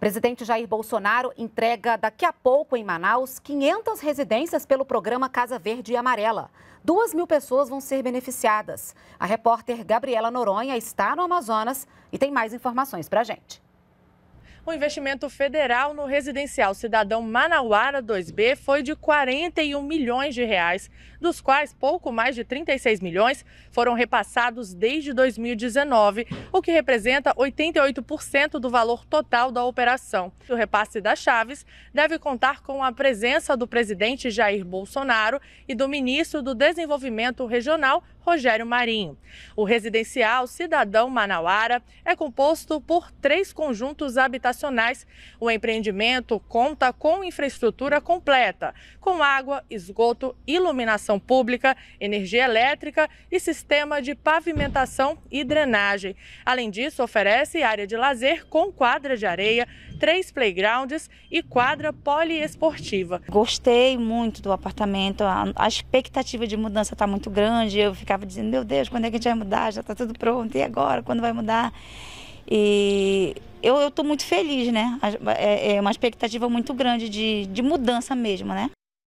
Presidente Jair Bolsonaro entrega daqui a pouco em Manaus 500 residências pelo programa Casa Verde e Amarela. Duas mil pessoas vão ser beneficiadas. A repórter Gabriela Noronha está no Amazonas e tem mais informações para gente o investimento federal no residencial Cidadão Manauara 2B foi de 41 milhões de reais, dos quais pouco mais de 36 milhões foram repassados desde 2019, o que representa 88% do valor total da operação. O repasse das chaves deve contar com a presença do presidente Jair Bolsonaro e do ministro do Desenvolvimento Regional, Rogério Marinho. O residencial Cidadão Manauara é composto por três conjuntos habitacionais. O empreendimento conta com infraestrutura completa, com água, esgoto, iluminação pública, energia elétrica e sistema de pavimentação e drenagem. Além disso, oferece área de lazer com quadra de areia, três playgrounds e quadra poliesportiva. Gostei muito do apartamento, a expectativa de mudança está muito grande, eu ficava ficava dizendo: Meu Deus, quando é que a gente vai mudar? Já está tudo pronto, e agora? Quando vai mudar? E eu estou muito feliz, né? É, é uma expectativa muito grande de, de mudança mesmo, né?